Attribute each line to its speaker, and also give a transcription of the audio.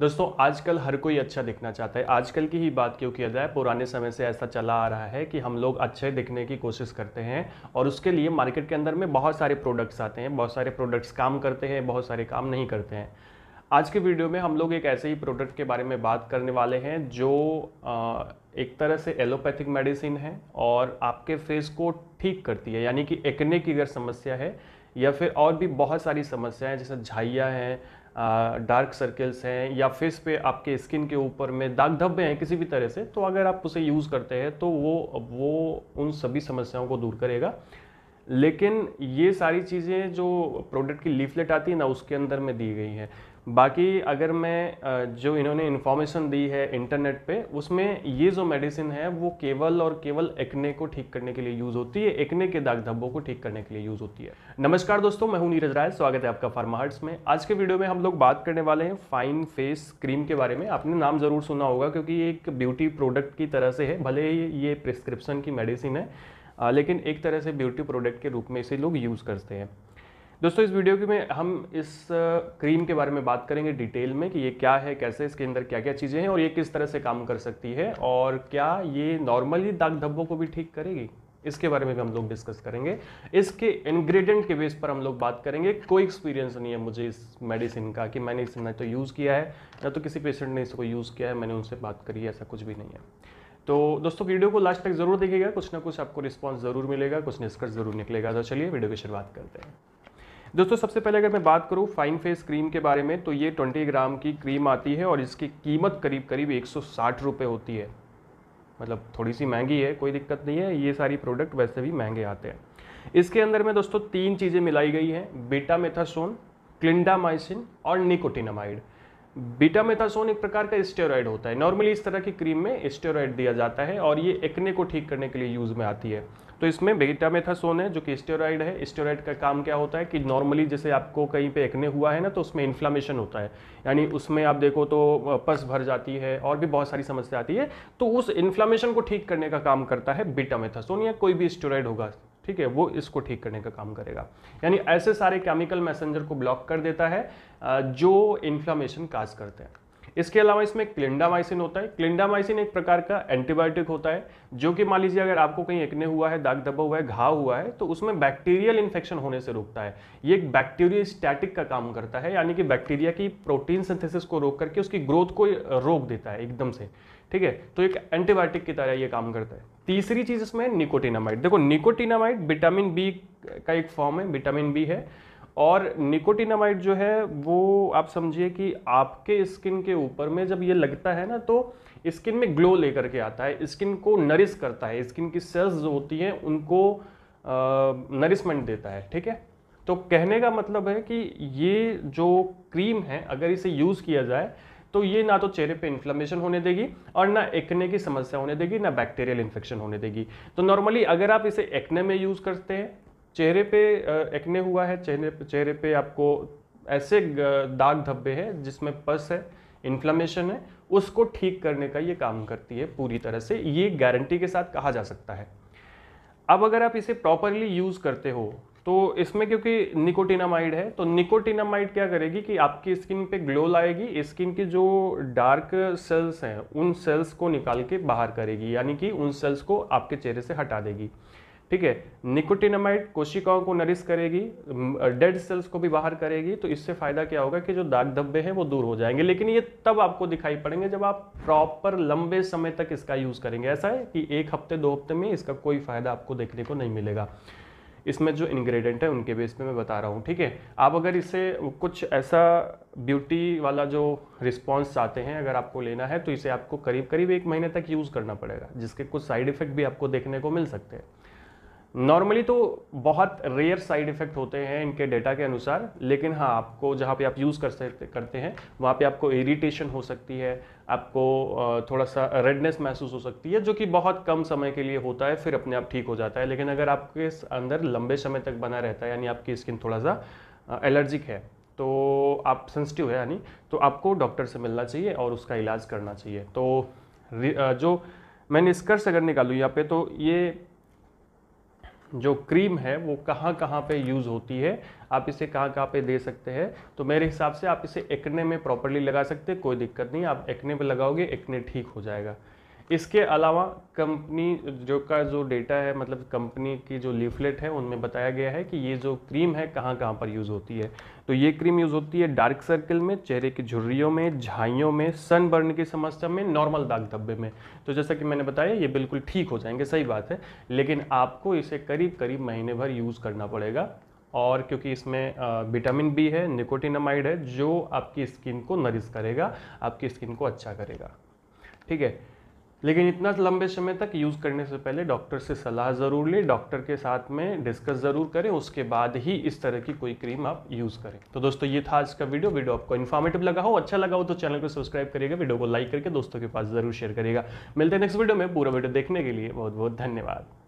Speaker 1: दोस्तों आजकल हर कोई अच्छा दिखना चाहता है आजकल की ही बात क्यों किया जाए पुराने समय से ऐसा चला आ रहा है कि हम लोग अच्छे दिखने की कोशिश करते हैं और उसके लिए मार्केट के अंदर में बहुत सारे प्रोडक्ट्स आते हैं बहुत सारे प्रोडक्ट्स काम करते हैं बहुत सारे काम नहीं करते हैं आज के वीडियो में हम लोग एक ऐसे ही प्रोडक्ट के बारे में बात करने वाले हैं जो एक तरह से एलोपैथिक मेडिसिन है और आपके फेस को ठीक करती है यानी कि एकने की अगर समस्या है या फिर और भी बहुत सारी समस्याएं जैसे झाइया हैं डार्क सर्कल्स हैं या फेस पे आपके स्किन के ऊपर में दाग धब्बे हैं किसी भी तरह से तो अगर आप उसे यूज़ करते हैं तो वो वो उन सभी समस्याओं को दूर करेगा लेकिन ये सारी चीज़ें जो प्रोडक्ट की लीफलेट आती है ना उसके अंदर में दी गई है बाकी अगर मैं जो इन्होंने इन्फॉर्मेशन दी है इंटरनेट पे उसमें ये जो मेडिसिन है वो केवल और केवल एक्ने को ठीक करने के लिए यूज़ होती है एक्ने के दाग धब्बों को ठीक करने के लिए यूज़ होती है नमस्कार दोस्तों मैं हूं नीरज राय स्वागत है आपका फार्माहट्स में आज के वीडियो में हम लोग बात करने वाले हैं फाइन फेस क्रीम के बारे में आपने नाम ज़रूर सुना होगा क्योंकि ये एक ब्यूटी प्रोडक्ट की तरह से है भले ही ये प्रिस्क्रिप्शन की मेडिसिन है लेकिन एक तरह से ब्यूटी प्रोडक्ट के रूप में इसे लोग यूज़ करते हैं दोस्तों इस वीडियो में हम इस क्रीम के बारे में बात करेंगे डिटेल में कि ये क्या है कैसे इसके अंदर क्या क्या चीज़ें हैं और ये किस तरह से काम कर सकती है और क्या ये नॉर्मली दाग धब्बों को भी ठीक करेगी इसके बारे में भी हम लोग डिस्कस करेंगे इसके इंग्रेडिएंट के बेस पर हम लोग बात करेंगे कोई एक्सपीरियंस नहीं है मुझे इस मेडिसिन का कि मैंने इसे ना तो यूज़ किया है ना तो किसी पेशेंट ने इसको यूज़ किया है मैंने उनसे बात करी है ऐसा कुछ भी नहीं है तो दोस्तों वीडियो को लास्ट तक जरूर देखिएगा कुछ ना कुछ आपको रिस्पॉन्स जरूर मिलेगा कुछ निष्कर्ष जरूर निकलेगा तो चलिए वीडियो की शुरुआत करते हैं दोस्तों सबसे पहले अगर मैं बात करूं फाइन फेस क्रीम के बारे में तो ये 20 ग्राम की क्रीम आती है और इसकी कीमत करीब करीब एक सौ होती है मतलब थोड़ी सी महंगी है कोई दिक्कत नहीं है ये सारी प्रोडक्ट वैसे भी महंगे आते हैं इसके अंदर में दोस्तों तीन चीज़ें मिलाई गई हैं बेटा मेथासोन क्लिंडामाइसिन और निकोटिनामाइड बीटा मेथासोन एक प्रकार का स्टेरॉयड होता है नॉर्मली इस तरह की क्रीम में स्टेरॉयड दिया जाता है और ये एक्ने को ठीक करने के लिए यूज़ में आती है तो इसमें बीटा मेथासोन है जो कि स्टेरॉयड है स्टेरॉयड का काम क्या होता है कि नॉर्मली जैसे आपको कहीं पे एक्ने हुआ है ना तो उसमें इन्फ्लामेशन होता है यानी उसमें आप देखो तो पस भर जाती है और भी बहुत सारी समस्या आती है तो उस इन्फ्लामेशन को ठीक करने का काम करता है बीटा मेथासोन या कोई भी स्टेरॉयड होगा ठीक है वो इसको ठीक करने का काम करेगा यानी ऐसे सारे केमिकल मैसेंजर को ब्लॉक कर देता है जो इन्फ्लामेशन काज करते हैं इसके अलावा इसमें क्लिंडामाइसिन होता है क्लिंडामाइसिन एक प्रकार का एंटीबायोटिक होता है जो कि मान लीजिए अगर आपको कहीं एकने हुआ है दाग धब्बा हुआ है घाव हुआ है तो उसमें बैक्टीरियल इन्फेक्शन होने से रोकता है ये एक बैक्टीरिया स्टैटिक का काम करता है यानी कि बैक्टीरिया की प्रोटीन सिंथेसिस को रोक करके उसकी ग्रोथ को रोक देता है एकदम से ठीक है तो एक एंटीबायोटिक की तरह ये काम करता है तीसरी चीज इसमें निकोटिनामाइड देखो निकोटिनामाइड विटामिन बी का एक फॉर्म है विटामिन बी है और निकोटिनामाइड जो है वो आप समझिए कि आपके स्किन के ऊपर में जब ये लगता है ना तो स्किन में ग्लो लेकर के आता है स्किन को नरिश करता है स्किन की सेल्स जो होती हैं उनको नरिशमेंट देता है ठीक है तो कहने का मतलब है कि ये जो क्रीम है अगर इसे यूज़ किया जाए तो ये ना तो चेहरे पे इन्फ्लेमेशन होने देगी और ना एकने की समस्या होने देगी ना बैक्टीरियल इन्फेक्शन होने देगी तो नॉर्मली अगर आप इसे एक्ने में यूज़ करते हैं चेहरे पे एक्ने हुआ है चेहरे पे चेहरे पे आपको ऐसे दाग धब्बे हैं जिसमें पस है इन्फ्लामेशन है उसको ठीक करने का ये काम करती है पूरी तरह से ये गारंटी के साथ कहा जा सकता है अब अगर आप इसे प्रॉपरली यूज़ करते हो तो इसमें क्योंकि निकोटिनामाइड है तो निकोटिनामाइड क्या करेगी कि आपकी स्किन पे ग्लो लाएगी स्किन की जो डार्क सेल्स हैं उन सेल्स को निकाल के बाहर करेगी यानी कि उन सेल्स को आपके चेहरे से हटा देगी ठीक है निकोटिनमाइट कोशिकाओं को नरिश करेगी डेड सेल्स को भी बाहर करेगी तो इससे फ़ायदा क्या होगा कि जो दाग धब्बे हैं वो दूर हो जाएंगे लेकिन ये तब आपको दिखाई पड़ेंगे जब आप प्रॉपर लंबे समय तक इसका यूज़ करेंगे ऐसा है कि एक हफ्ते दो हफ्ते में इसका कोई फ़ायदा आपको देखने को नहीं मिलेगा इसमें जो इंग्रेडिएंट है उनके बेस पे मैं बता रहा हूँ ठीक है आप अगर इसे कुछ ऐसा ब्यूटी वाला जो रिस्पॉन्स चाहते हैं अगर आपको लेना है तो इसे आपको करीब करीब एक महीने तक यूज़ करना पड़ेगा जिसके कुछ साइड इफ़ेक्ट भी आपको देखने को मिल सकते हैं नॉर्मली तो बहुत रेयर साइड इफेक्ट होते हैं इनके डेटा के अनुसार लेकिन हाँ आपको जहाँ पे आप यूज़ कर सकते करते हैं वहाँ पे आपको इरिटेशन हो सकती है आपको थोड़ा सा रेडनेस महसूस हो सकती है जो कि बहुत कम समय के लिए होता है फिर अपने आप ठीक हो जाता है लेकिन अगर आपके अंदर लंबे समय तक बना रहता है यानी आपकी स्किन थोड़ा सा एलर्जिक है तो आप सेंसिटिव है यानी तो आपको डॉक्टर से मिलना चाहिए और उसका इलाज करना चाहिए तो जो मैंने स्कर्स अगर निकालू यहाँ पे तो ये जो क्रीम है वो कहाँ कहाँ पे यूज़ होती है आप इसे कहाँ कहाँ पे दे सकते हैं तो मेरे हिसाब से आप इसे एक्ने में प्रॉपरली लगा सकते हैं कोई दिक्कत नहीं आप एक्ने पे लगाओगे एक्ने ठीक हो जाएगा इसके अलावा कंपनी जो का जो डेटा है मतलब कंपनी की जो लीफलेट है उनमें बताया गया है कि ये जो क्रीम है कहाँ कहाँ पर यूज़ होती है तो ये क्रीम यूज़ होती है डार्क सर्कल में चेहरे की झुर्रियों में झाइयों में सनबर्न की समस्या में नॉर्मल दाग धब्बे में तो जैसा कि मैंने बताया ये बिल्कुल ठीक हो जाएंगे सही बात है लेकिन आपको इसे करीब करीब महीने भर यूज़ करना पड़ेगा और क्योंकि इसमें विटामिन बी है निकोटिनमाइड है जो आपकी स्किन को नरिश करेगा आपकी स्किन को अच्छा करेगा ठीक है लेकिन इतना लंबे समय तक यूज़ करने से पहले डॉक्टर से सलाह ज़रूर लें डॉक्टर के साथ में डिस्कस ज़रूर करें उसके बाद ही इस तरह की कोई क्रीम आप यूज़ करें तो दोस्तों ये था आज का वीडियो वीडियो आपको इन्फॉर्मेटिव लगा हो अच्छा लगा हो तो चैनल को सब्सक्राइब करिएगा वीडियो को लाइक करके दोस्तों के पास ज़रूर शेयर करिएगा मिलते हैं नेक्स्ट वीडियो में पूरा वीडियो देखने के लिए बहुत बहुत धन्यवाद